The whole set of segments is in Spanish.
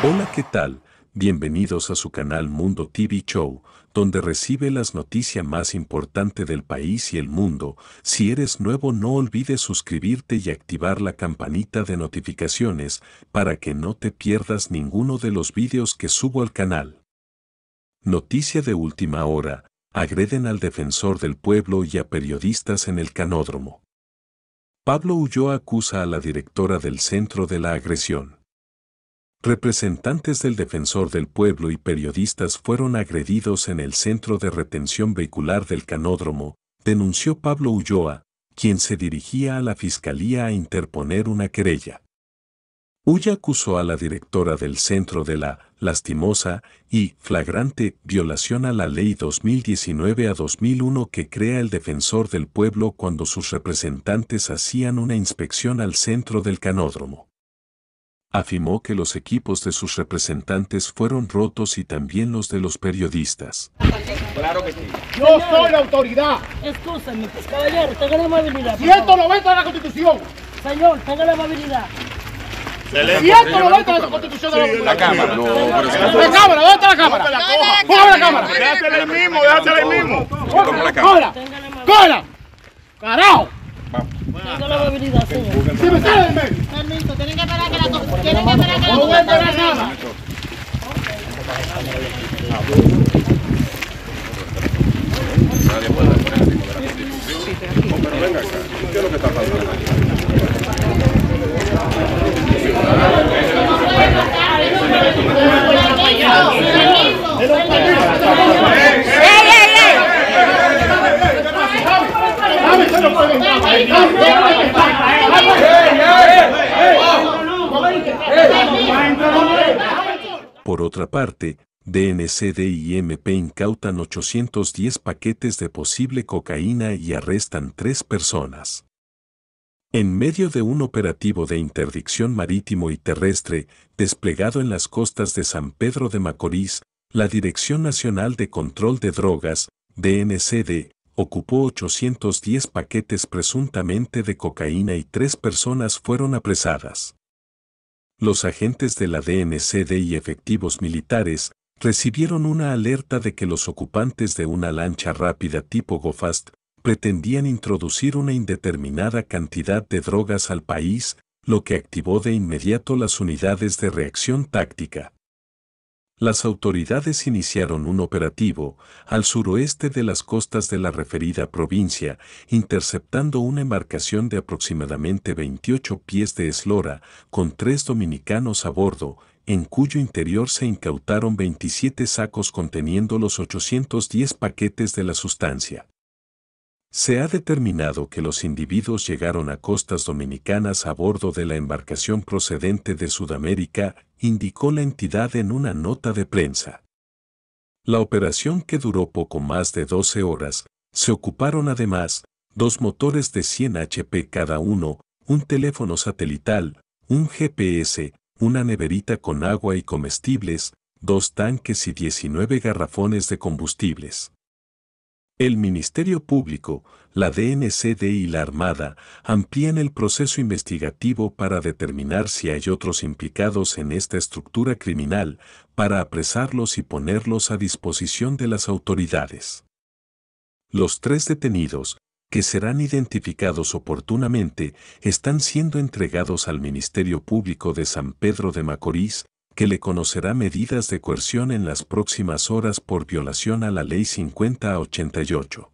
Hola, ¿qué tal? bienvenidos a su canal Mundo TV Show, donde recibe las noticias más importantes del país y el mundo. Si eres nuevo no olvides suscribirte y activar la campanita de notificaciones para que no te pierdas ninguno de los vídeos que subo al canal. Noticia de última hora, agreden al defensor del pueblo y a periodistas en el canódromo. Pablo Ulloa acusa a la directora del centro de la agresión. Representantes del Defensor del Pueblo y periodistas fueron agredidos en el centro de retención vehicular del canódromo, denunció Pablo Ulloa, quien se dirigía a la fiscalía a interponer una querella. Ulloa acusó a la directora del centro de la lastimosa y flagrante violación a la ley 2019 a 2001 que crea el defensor del pueblo cuando sus representantes hacían una inspección al centro del canódromo afirmó que los equipos de sus representantes fueron rotos y también los de los periodistas. Claro que sí. Yo soy la autoridad. Escúchame, pues, caballero, tenga la amabilidad. 190 de la Constitución. Señor, tenga la amabilidad. 190 de la Constitución de la, Cámara. No, la Cámara, ¿dónde la Cámara? ¡Cógela la Cámara! ¡Déjate el mismo, déjate el mismo! ¡Cógela! ¡Cógela! ¡Carajo! Tengo la movilidad, señor. ¡Sí, me sale Permiso, tienen que esperar que la... Tienen que esperar que la... No voy a esperar nada. Por otra parte, DNCD y MP incautan 810 paquetes de posible cocaína y arrestan tres personas. En medio de un operativo de interdicción marítimo y terrestre desplegado en las costas de San Pedro de Macorís, la Dirección Nacional de Control de Drogas, DNCD, ocupó 810 paquetes presuntamente de cocaína y tres personas fueron apresadas. Los agentes de la DNCD y efectivos militares recibieron una alerta de que los ocupantes de una lancha rápida tipo GoFast pretendían introducir una indeterminada cantidad de drogas al país, lo que activó de inmediato las unidades de reacción táctica las autoridades iniciaron un operativo al suroeste de las costas de la referida provincia, interceptando una embarcación de aproximadamente 28 pies de eslora con tres dominicanos a bordo, en cuyo interior se incautaron 27 sacos conteniendo los 810 paquetes de la sustancia. Se ha determinado que los individuos llegaron a costas dominicanas a bordo de la embarcación procedente de Sudamérica, indicó la entidad en una nota de prensa. La operación que duró poco más de 12 horas, se ocuparon además dos motores de 100 HP cada uno, un teléfono satelital, un GPS, una neverita con agua y comestibles, dos tanques y 19 garrafones de combustibles. El Ministerio Público, la DNCD y la Armada amplían el proceso investigativo para determinar si hay otros implicados en esta estructura criminal para apresarlos y ponerlos a disposición de las autoridades. Los tres detenidos, que serán identificados oportunamente, están siendo entregados al Ministerio Público de San Pedro de Macorís que le conocerá medidas de coerción en las próximas horas por violación a la Ley 5088.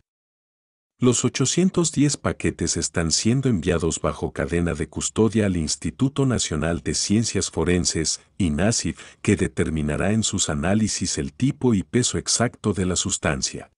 Los 810 paquetes están siendo enviados bajo cadena de custodia al Instituto Nacional de Ciencias Forenses, INASIF, que determinará en sus análisis el tipo y peso exacto de la sustancia.